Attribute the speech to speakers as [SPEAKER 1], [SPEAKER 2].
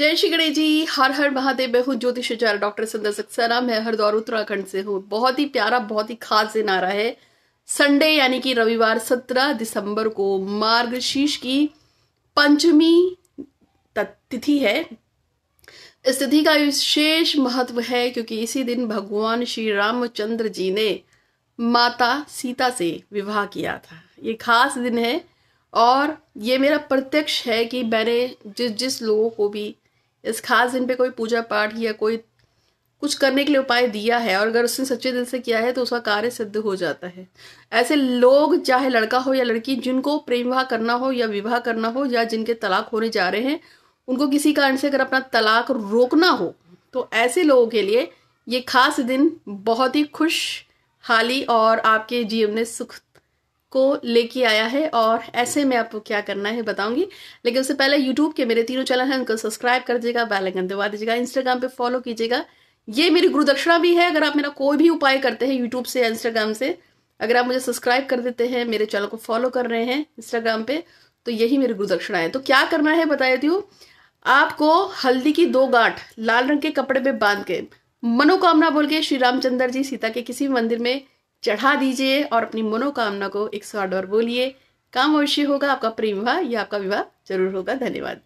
[SPEAKER 1] जय श्री गणेश जी हर हर महादेव मैं हूँ ज्योतिष डॉक्टर सुंदर सक्सेना मैं हरिद्वार उत्तराखंड से हूँ बहुत ही प्यारा बहुत ही खास दिन आ रहा है संडे यानी कि रविवार सत्रह दिसंबर को मार्गशीर्ष की पंचमी तिथि है इस तिथि का विशेष महत्व है क्योंकि इसी दिन भगवान श्री रामचंद्र जी ने माता सीता से विवाह किया था ये खास दिन है और ये मेरा प्रत्यक्ष है कि मैंने जिस जिस लोगों को भी इस खास दिन पे कोई पूजा पाठ या कोई कुछ करने के लिए उपाय दिया है और अगर उसने सच्चे दिल से किया है तो उसका कार्य सिद्ध हो जाता है ऐसे लोग चाहे लड़का हो या लड़की जिनको प्रेम विवाह करना हो या विवाह करना हो या जिनके तलाक होने जा रहे हैं उनको किसी कारण से अगर अपना तलाक रोकना हो तो ऐसे लोगों के लिए ये खास दिन बहुत ही खुश हाली और आपके जीवन में सुख को लेके आया है और ऐसे में आपको क्या करना है बताऊंगी लेकिन उससे पहले यूट्यूब के मेरे तीनों चैनल हैं उनको सब्सक्राइब कर दीजिएगा बैलाइकन दबा दीजिएगा इंस्टाग्राम पे फॉलो कीजिएगा ये मेरी गुरुदक्षिणा भी है अगर आप मेरा कोई भी उपाय करते हैं यूट्यूब से या इंस्टाग्राम से अगर आप मुझे सब्सक्राइब कर देते हैं मेरे चैनल को फॉलो कर रहे हैं इंस्टाग्राम पे तो यही मेरी गुरुदक्षिणा है तो क्या करना है बता देती हूँ आपको हल्दी की दो गांठ लाल रंग के कपड़े पे बांध के मनोकामना बोल के श्री रामचंद्र जी सीता के किसी भी मंदिर में चढ़ा दीजिए और अपनी मनोकामना को एक सौ आठ बार बोलिए काम अवश्य होगा आपका प्रेम विवाह या आपका विवाह जरूर होगा धन्यवाद